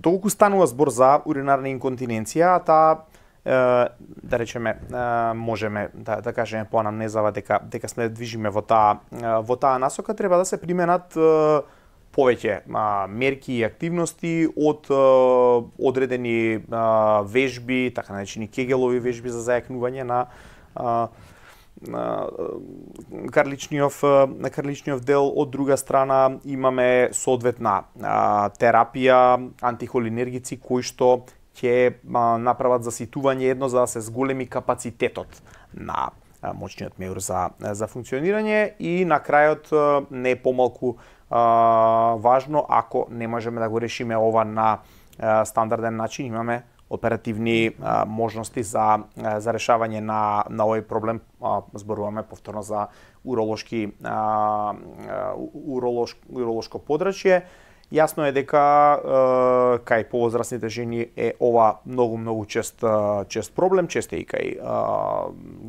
Доколку станува збор за уринарна инконтиненција, таа да речеме можеме да да кажеме по анамнезава дека дека сме движиме во таа во таа насока треба да се применат повеќе мерки и активности од одредени вежби, така наречени кегелови вежби за зајакнување на карличниот карличниот дел од друга страна имаме соодветна терапија, антихолинергици кои што ќе направат заситување едно за да се зголеми капацитетот на мочниот меур за за функционирање и на крајот не е помалку а, важно ако не можеме да го решиме ова на а, стандарден начин имаме оперативни а, можности за а, за решавање на на овој проблем а, зборуваме повторно за уролошки а, уролош, уролошко подрачје Јасно е дека е, кај повозрасните жени е ова многу многу чест чест проблем, чест е и кај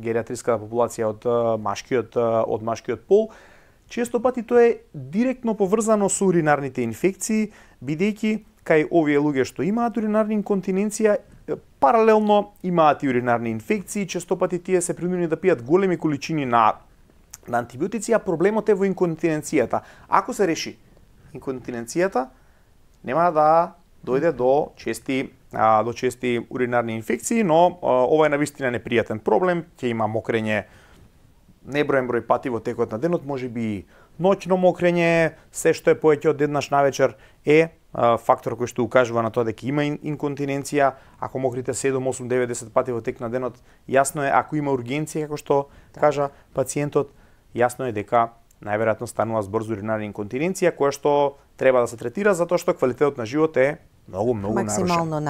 гериатриска гериатриската популација од машкиот од машкиот пол. Често пати тоа е директно поврзано со уринарните инфекции, бидејќи кај овие луѓе што имаат уринарна инконтиненција, паралелно имаат и уринарни инфекции, честопати тие се принудени да пијат големи количини на на антибиотици, а проблемот е во инконтиненцијата. Ако се реши инконтиненцијата, нема да дојде до чести до чести уринарни инфекции, но ова е навистина непријатен проблем, ќе има мокрење неброен број пати во текот на денот, може би и ноќно мокрење, се што е поеќе од еднаш навечер е фактор кој што укажува на тоа дека има инконтиненција, ако мокрите 7, 8, 9, 10 пати во тек на денот, јасно е ако има ургенција, како што кажа пациентот, јасно е дека најверојатно станува збор за уринарна инконтиненција која што треба да се третира затоа што квалитетот на живот е многу многу нарушен.